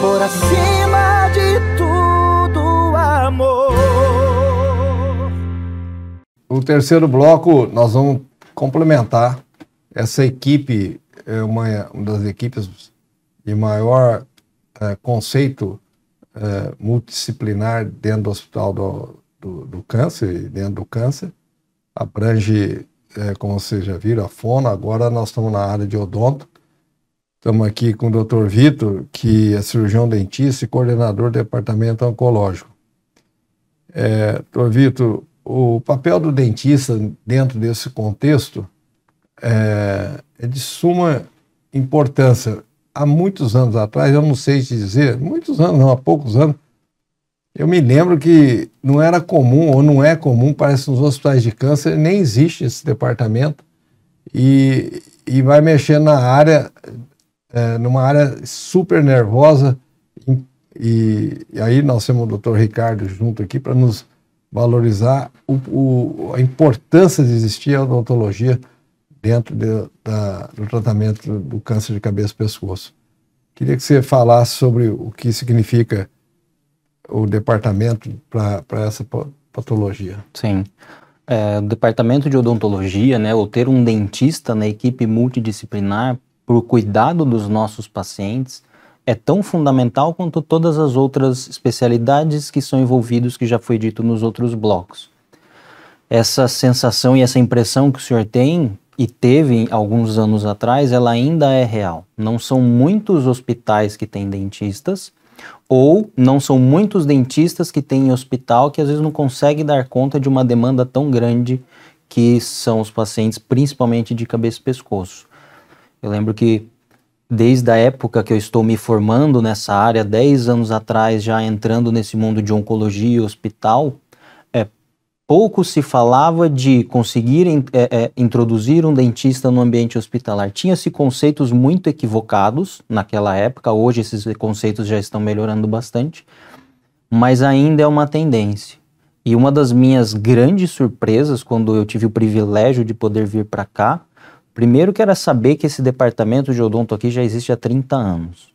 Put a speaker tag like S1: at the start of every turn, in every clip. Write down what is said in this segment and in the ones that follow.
S1: por acima de tudo, amor.
S2: O terceiro bloco, nós vamos complementar essa equipe, é uma, uma das equipes de maior é, conceito é, multidisciplinar dentro do Hospital do, do, do Câncer, dentro do câncer, abrange, é, como vocês já viram, a fono, agora nós estamos na área de odonto, Estamos aqui com o Dr. Vitor, que é cirurgião dentista e coordenador do departamento oncológico. É, Dr. Vitor, o papel do dentista dentro desse contexto é, é de suma importância. Há muitos anos atrás, eu não sei te dizer, muitos anos, não, há poucos anos, eu me lembro que não era comum, ou não é comum, parece nos hospitais de câncer, nem existe esse departamento. E, e vai mexer na área é, numa área super nervosa. E, e, aí nós temos o doutor Ricardo junto aqui para nos valorizar o, o, a importância de existir a odontologia dentro de, da, do tratamento do câncer de cabeça e pescoço. Queria que você falasse sobre o que significa o departamento para essa patologia.
S1: Sim. É, o departamento de odontologia, né, ou ter um dentista na equipe multidisciplinar para o cuidado dos nossos pacientes é tão fundamental quanto todas as outras especialidades que são envolvidos, que já foi dito nos outros blocos. Essa sensação e essa impressão que o senhor tem e teve alguns anos atrás, ela ainda é real. Não são muitos hospitais que têm dentistas, ou não são muitos dentistas que têm hospital que às vezes não consegue dar conta de uma demanda tão grande que são os pacientes, principalmente de cabeça e pescoço. Eu lembro que desde a época que eu estou me formando nessa área, 10 anos atrás, já entrando nesse mundo de oncologia, hospital, é, pouco se falava de conseguir é, é, introduzir um dentista no ambiente hospitalar. Tinha-se conceitos muito equivocados naquela época, hoje esses conceitos já estão melhorando bastante, mas ainda é uma tendência. E uma das minhas grandes surpresas quando eu tive o privilégio de poder vir para cá Primeiro que era saber que esse departamento de odonto aqui já existe há 30 anos.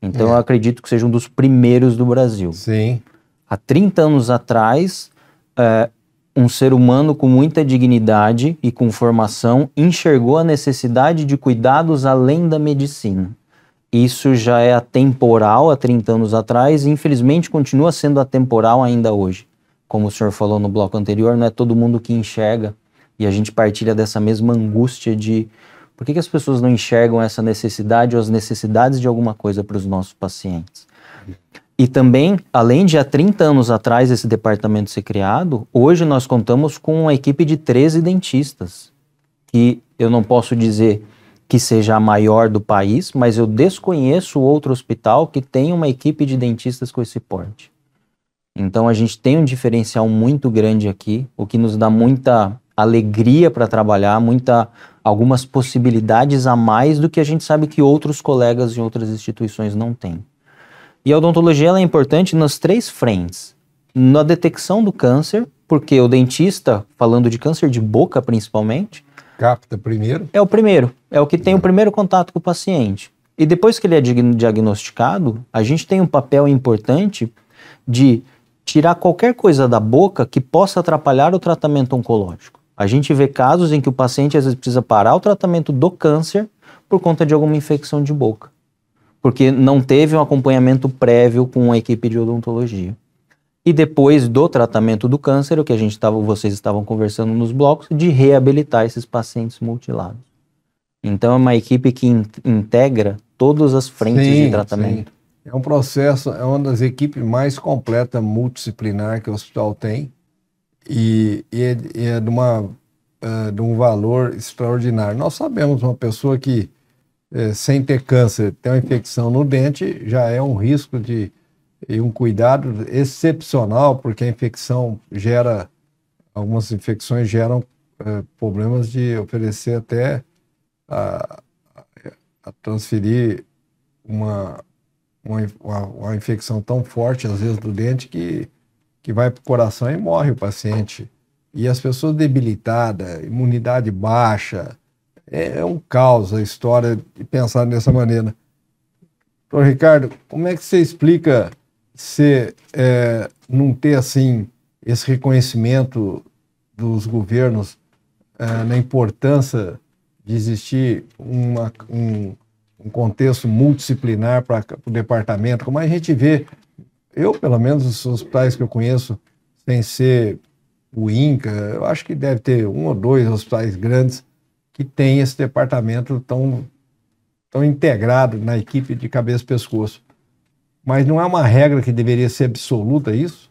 S1: Então é. eu acredito que seja um dos primeiros do Brasil. Sim. Há 30 anos atrás, é, um ser humano com muita dignidade e com formação enxergou a necessidade de cuidados além da medicina. Isso já é atemporal há 30 anos atrás e infelizmente continua sendo atemporal ainda hoje. Como o senhor falou no bloco anterior, não é todo mundo que enxerga e a gente partilha dessa mesma angústia de por que, que as pessoas não enxergam essa necessidade ou as necessidades de alguma coisa para os nossos pacientes. E também, além de há 30 anos atrás esse departamento ser criado, hoje nós contamos com uma equipe de 13 dentistas, que eu não posso dizer que seja a maior do país, mas eu desconheço outro hospital que tem uma equipe de dentistas com esse porte. Então a gente tem um diferencial muito grande aqui, o que nos dá muita alegria para trabalhar, muita algumas possibilidades a mais do que a gente sabe que outros colegas em outras instituições não têm. E a odontologia é importante nas três frentes. Na detecção do câncer, porque o dentista, falando de câncer de boca principalmente, capta primeiro? É o primeiro, é o que tem o primeiro contato com o paciente. E depois que ele é diagnosticado, a gente tem um papel importante de tirar qualquer coisa da boca que possa atrapalhar o tratamento oncológico. A gente vê casos em que o paciente às vezes precisa parar o tratamento do câncer por conta de alguma infecção de boca, porque não teve um acompanhamento prévio com a equipe de odontologia. E depois do tratamento do câncer, o que a gente tava, vocês estavam conversando nos blocos, de reabilitar esses pacientes mutilados. Então é uma equipe que in integra todas as frentes sim, de tratamento.
S2: Sim. É um processo, é uma das equipes mais completas multidisciplinar que o hospital tem e, e, é, e é de, uma, é, de um valor extraordinário. Nós sabemos uma pessoa que, é, sem ter câncer, tem uma infecção no dente, já é um risco de, e um cuidado excepcional, porque a infecção gera, algumas infecções geram é, problemas de oferecer até a, a transferir uma, uma, uma, infecção tão forte, às vezes, do dente que que vai para o coração e morre o paciente. E as pessoas debilitadas, imunidade baixa, é, é um caos a história de pensar dessa maneira. Doutor Ricardo, como é que você explica você é, não ter assim esse reconhecimento dos governos é, na importância de existir uma, um, um contexto multidisciplinar para o departamento, como a gente vê eu, pelo menos, os hospitais que eu conheço, sem ser o INCA, eu acho que deve ter um ou dois hospitais grandes que tem esse departamento tão, tão integrado na equipe de cabeça e pescoço. Mas não é uma regra que deveria ser absoluta isso?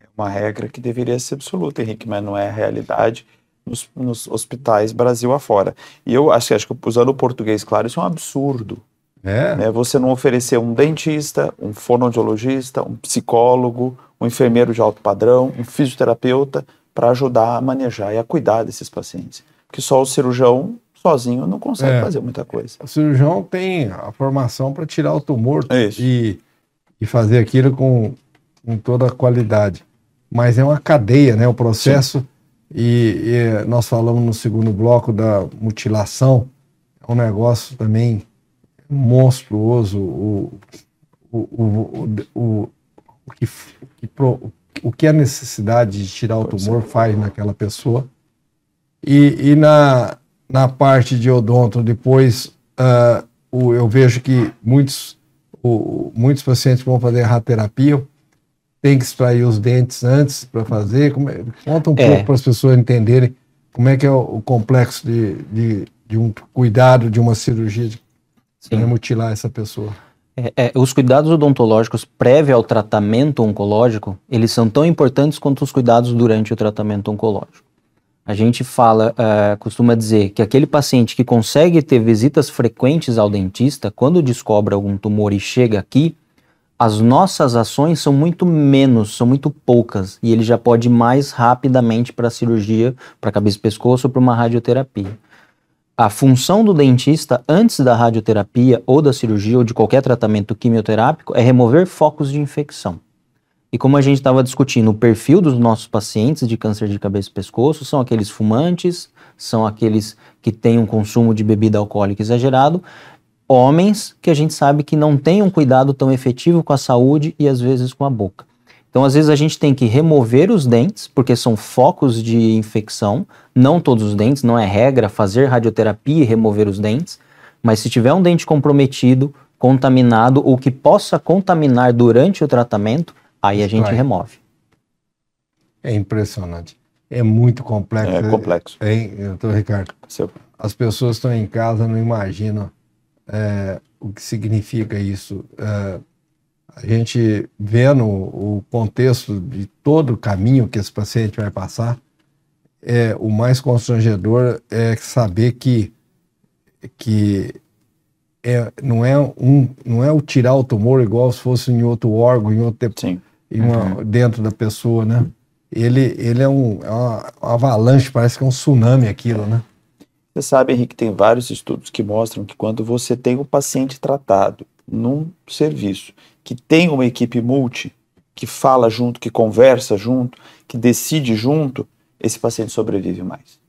S3: É uma regra que deveria ser absoluta, Henrique, mas não é a realidade nos, nos hospitais Brasil afora. E eu acho, acho que, usando o português claro, isso é um absurdo. É. Né? você não oferecer um dentista, um fonoaudiologista, um psicólogo, um enfermeiro de alto padrão, um fisioterapeuta para ajudar a manejar e a cuidar desses pacientes. Porque só o cirurgião sozinho não consegue é. fazer muita coisa.
S2: O cirurgião tem a formação para tirar o tumor e, e fazer aquilo com, com toda a qualidade. Mas é uma cadeia, né? O processo. E, e nós falamos no segundo bloco da mutilação, é um negócio também monstruoso o, o, o, o, o, que, o que a necessidade de tirar o tumor faz naquela pessoa. E, e na, na parte de odonto, depois uh, o, eu vejo que muitos, o, muitos pacientes vão fazer radioterapia, tem que extrair os dentes antes para fazer. Como, é, conta um é. pouco para as pessoas entenderem como é que é o, o complexo de, de, de um cuidado de uma cirurgia de Sim. Vai mutilar essa pessoa.
S1: É, é, os cuidados odontológicos prévio ao tratamento oncológico, eles são tão importantes quanto os cuidados durante o tratamento oncológico. A gente fala, uh, costuma dizer que aquele paciente que consegue ter visitas frequentes ao dentista, quando descobre algum tumor e chega aqui, as nossas ações são muito menos, são muito poucas, e ele já pode ir mais rapidamente para a cirurgia, para cabeça e pescoço ou para uma radioterapia a função do dentista antes da radioterapia ou da cirurgia ou de qualquer tratamento quimioterápico é remover focos de infecção. E como a gente estava discutindo, o perfil dos nossos pacientes de câncer de cabeça e pescoço são aqueles fumantes, são aqueles que têm um consumo de bebida alcoólica exagerado, homens que a gente sabe que não têm um cuidado tão efetivo com a saúde e às vezes com a boca. Então, às vezes, a gente tem que remover os dentes, porque são focos de infecção. Não todos os dentes, não é regra fazer radioterapia e remover os dentes. Mas se tiver um dente comprometido, contaminado ou que possa contaminar durante o tratamento, aí a gente Vai. remove.
S2: É impressionante. É muito complexo. É complexo. Hein, doutor Ricardo? Seu. As pessoas estão em casa, não imaginam é, o que significa isso. É, a gente vendo o contexto de todo o caminho que esse paciente vai passar, é, o mais constrangedor é saber que, que é, não, é um, não é o tirar o tumor igual se fosse em outro órgão, em outro Sim. Em uma, uhum. dentro da pessoa, né? Ele, ele é, um, é uma, uma avalanche, parece que é um tsunami aquilo, né?
S3: Você sabe, Henrique, tem vários estudos que mostram que quando você tem um paciente tratado num serviço que tem uma equipe multi, que fala junto, que conversa junto, que decide junto, esse paciente sobrevive mais.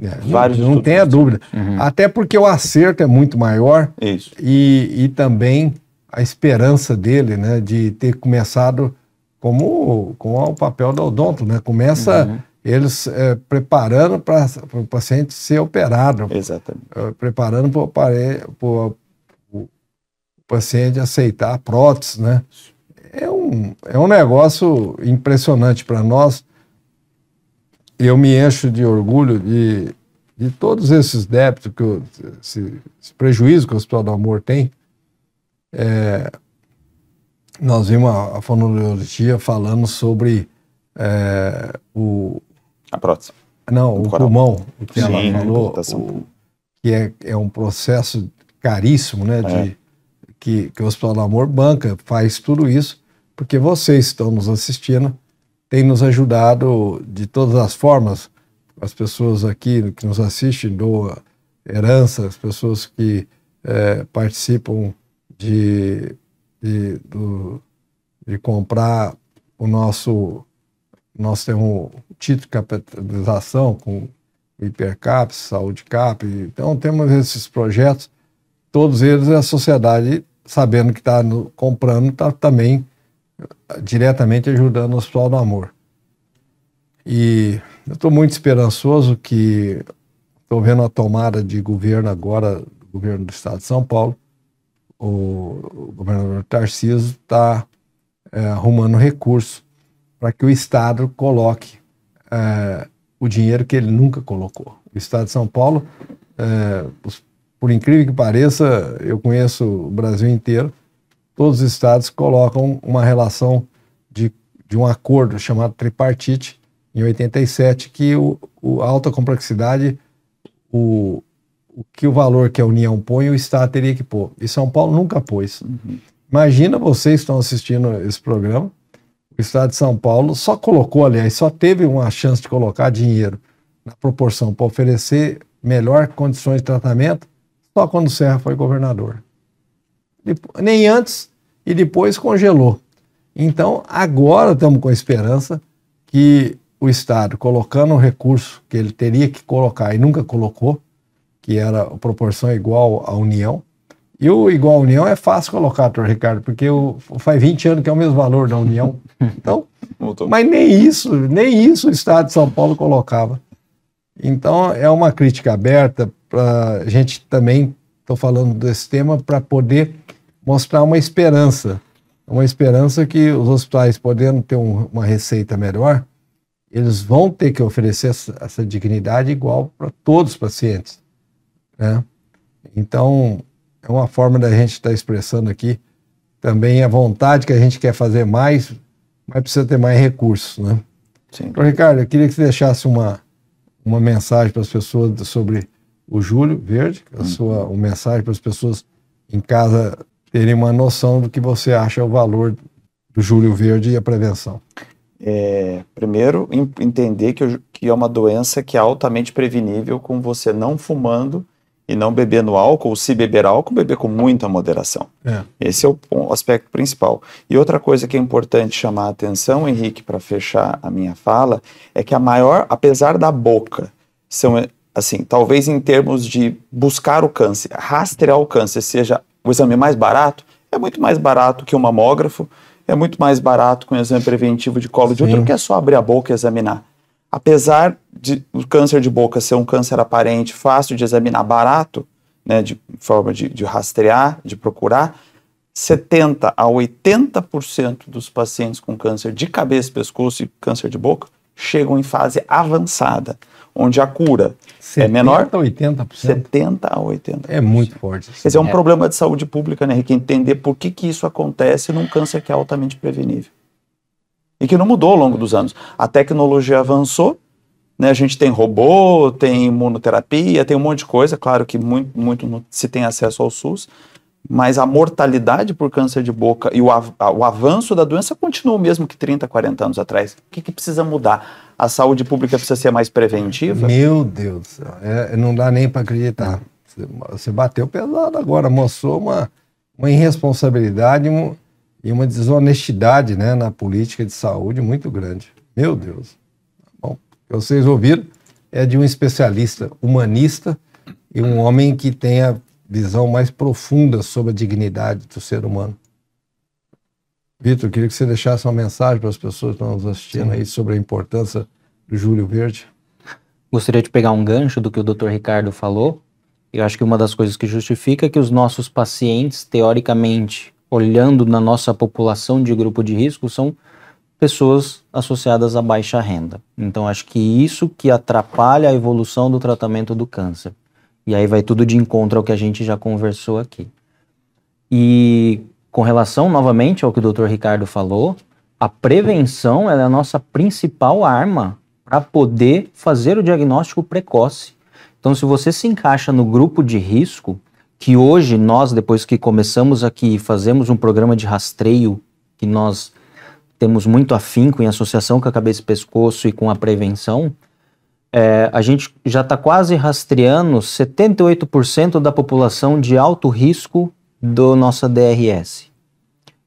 S3: É,
S2: Vários não, não tenha dúvida. Uhum. Até porque o acerto é muito maior Isso. E, e também a esperança dele né, de ter começado como, com é o papel do odonto, né? Começa uhum. eles é, preparando para o paciente ser operado. Exatamente. É, preparando para o paciente tipo assim, é aceitar prótese, né? É um, é um negócio impressionante para nós. Eu me encho de orgulho de, de todos esses débitos, que eu, esse, esse prejuízo que o Hospital do Amor tem. É, nós vimos a, a fonologia falando sobre é, o. A prótese. Não, o, o pulmão, o que Sim, ela falou, o, que é, é um processo caríssimo, né? É. De, que, que o Hospital do Amor banca, faz tudo isso, porque vocês estão nos assistindo, têm nos ajudado de todas as formas. As pessoas aqui que nos assistem doam herança, as pessoas que é, participam de, de, do, de comprar o nosso nós temos título de capitalização com hipercap, saúde cap, então temos esses projetos, todos eles é a sociedade sabendo que está comprando, está também diretamente ajudando o Hospital do Amor. E eu estou muito esperançoso que estou vendo a tomada de governo agora, governo do Estado de São Paulo, o, governador Tarcísio está é, arrumando recurso para que o Estado coloque é, o dinheiro que ele nunca colocou. O Estado de São Paulo, é, os por incrível que pareça, eu conheço o Brasil inteiro, todos os estados colocam uma relação de, de um acordo chamado tripartite, em 87, que o, o alta complexidade, o, o que o valor que a União põe, o Estado teria que pôr. E São Paulo nunca pôs. Uhum. Imagina vocês que estão assistindo esse programa, o Estado de São Paulo só colocou, aliás, só teve uma chance de colocar dinheiro na proporção para oferecer melhor condições de tratamento só quando Serra foi governador. Nem antes e depois congelou. Então, agora estamos com a esperança que o Estado, colocando o recurso que ele teria que colocar e nunca colocou, que era proporção igual à União, e o igual à União é fácil colocar, doutor Ricardo, porque o, faz 20 anos que é o mesmo valor da União. Então,
S3: mas nem isso,
S2: nem isso o Estado de São Paulo colocava. Então, é uma crítica aberta para a gente também, estou falando desse tema, para poder mostrar uma esperança. Uma esperança que os hospitais, podendo ter um, uma receita melhor, eles vão ter que oferecer essa, essa dignidade igual para todos os pacientes. Né? Então, é uma forma da gente estar tá expressando aqui também a vontade que a gente quer fazer mais, mas precisa ter mais recursos. Né? Sim. Então, Ricardo, eu queria que você deixasse uma, uma mensagem para as pessoas sobre o Júlio Verde, é a hum. sua uma mensagem para as pessoas em casa terem uma noção do que você acha o valor do Júlio Verde e a prevenção.
S3: É, primeiro, entender que, que é uma doença que é altamente prevenível com você não fumando e não bebendo álcool, se beber álcool, beber com muita moderação. É. Esse é o aspecto principal. E outra coisa que é importante chamar a atenção, Henrique, para fechar a minha fala, é que a maior, apesar da boca, são assim, talvez em termos de buscar o câncer, rastrear o câncer, seja o exame mais barato, é muito mais barato que um mamógrafo, é muito mais barato que um exame preventivo de colo Sim. de útero, que é só abrir a boca e examinar. Apesar de o câncer de boca ser um câncer aparente, fácil de examinar, barato, né, de forma de, de rastrear, de procurar, 70 a 80% dos pacientes com câncer de cabeça, pescoço e câncer de boca chegam em fase avançada onde é a cura 70 é menor. 70 a 80%. 70% a 80%. É muito forte. Esse é um é. problema de saúde pública, né, Henrique? Entender por que, que isso acontece num câncer que é altamente prevenível. E que não mudou ao longo dos anos. A tecnologia avançou, né? a gente tem robô, tem imunoterapia, tem um monte de coisa. Claro que muito, muito se tem acesso ao SUS, mas a mortalidade por câncer de boca e o, av o avanço da doença continua o mesmo que 30, 40 anos atrás. O que, que precisa mudar? A saúde pública precisa ser mais preventiva? Meu Deus
S2: é, é, não dá nem para acreditar. Você bateu pesado agora, mostrou uma, uma irresponsabilidade e uma desonestidade né, na política de saúde muito grande. Meu Deus. Bom, vocês ouviram, é de um especialista humanista e um homem que tenha visão mais profunda sobre a dignidade do ser humano. Vitor, queria que você deixasse uma mensagem para as pessoas que estão nos assistindo Sim. aí sobre a importância do Júlio Verde.
S1: Gostaria de pegar um gancho do que o Dr. Ricardo falou. Eu acho que uma das coisas que justifica é que os nossos pacientes, teoricamente, olhando na nossa população de grupo de risco, são pessoas associadas à baixa renda. Então, acho que isso que atrapalha a evolução do tratamento do câncer. E aí vai tudo de encontro ao que a gente já conversou aqui. E com relação novamente ao que o Dr. Ricardo falou, a prevenção é a nossa principal arma para poder fazer o diagnóstico precoce. Então, se você se encaixa no grupo de risco, que hoje nós, depois que começamos aqui, fazemos um programa de rastreio, que nós temos muito afinco em associação com a cabeça e pescoço e com a prevenção, é, a gente já está quase rastreando 78% da população de alto risco do nossa DRS,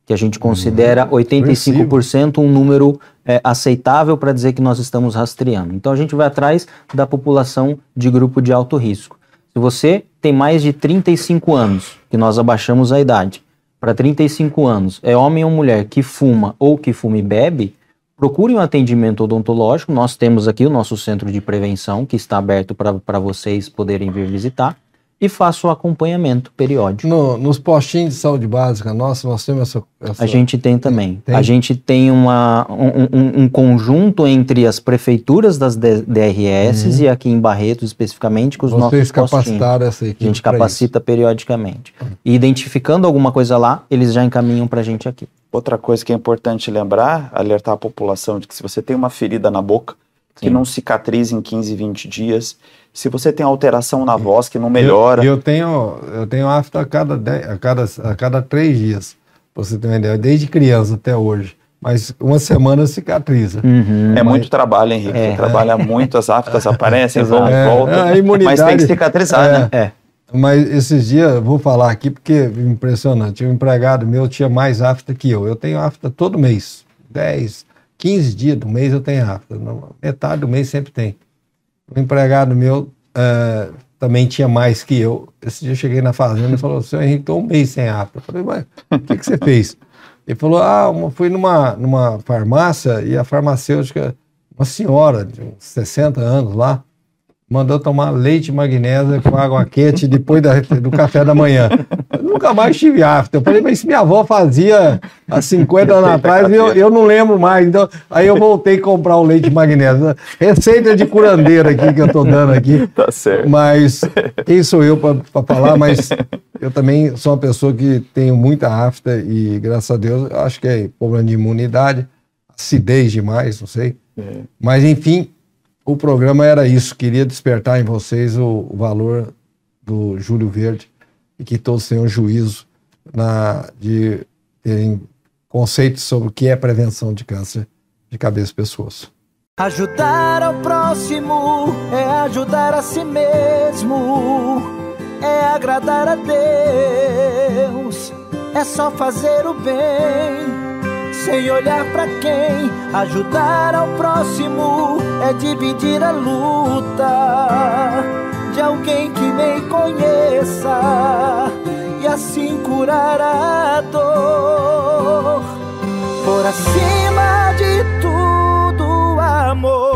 S1: que a gente considera hum, 85% um número é, aceitável para dizer que nós estamos rastreando. Então a gente vai atrás da população de grupo de alto risco. Se você tem mais de 35 anos, que nós abaixamos a idade, para 35 anos, é homem ou mulher que fuma ou que fume e bebe, procure um atendimento odontológico. Nós temos aqui o nosso centro de prevenção, que está aberto para vocês poderem vir visitar. E faça o acompanhamento periódico. No, nos postinhos de saúde
S2: básica, nossa, nós temos essa. essa... A gente
S1: tem também. Tem? A gente tem uma, um, um, conjunto entre as prefeituras das DRS uhum. e aqui em Barretos, especificamente, com os Vocês nossos postinhos.
S2: essa equipe. A gente capacita
S1: isso. periodicamente. E identificando alguma coisa lá, eles já encaminham para a gente aqui.
S3: Outra coisa que é importante lembrar, alertar a população de que se você tem uma ferida na boca, que não cicatriza em 15, 20 dias. Se você tem alteração na voz que não melhora. Eu, eu
S2: tenho eu tenho afta a cada, a cada a cada três dias, você ter uma ideia, desde criança até hoje. Mas uma semana cicatriza.
S1: Uhum,
S3: é mas... muito trabalho, Henrique. É. trabalha muito, as aftas aparecem, vão é, e voltam. É, mas tem que
S2: cicatrizar, é. né? É. Mas esses dias, vou falar aqui porque é impressionante. Um empregado meu tinha mais afta que eu. Eu tenho afta todo mês. 10, 15 dias do mês eu tenho afta. Metade do mês sempre tem. Um empregado meu uh, também tinha mais que eu. Esse dia eu cheguei na fazenda e falou: Senhor Henrique, estou um mês sem afta. Eu falei, mas o que, que você fez? Ele falou: Ah, uma, fui numa, numa farmácia e a farmacêutica, uma senhora de uns 60 anos lá, mandou tomar leite magnésio com água quente depois da, do café da manhã. Eu nunca mais tive after. Eu falei, mas minha avó fazia há 50 anos atrás, eu, eu não lembro mais. Então, aí eu voltei a comprar o leite magnésio. Receita de curandeira aqui que eu estou dando aqui.
S3: Tá certo.
S2: Mas quem sou eu para falar? Mas eu também sou uma pessoa que tenho muita after e, graças a Deus, acho que é problema de imunidade, acidez demais, não sei. É. Mas, enfim, o programa era isso. Queria despertar em vocês o, o valor do Júlio Verde e que todos tenham juízo na, de terem conceitos sobre o que é prevenção de câncer de cabeça e pescoço.
S1: Ajudar ao próximo é ajudar a si mesmo, é agradar a Deus, é só fazer o bem, sem olhar para quem. Ajudar ao próximo é dividir a luta de alguém que nem conheça e assim curar a dor. Por acima de tudo, amor.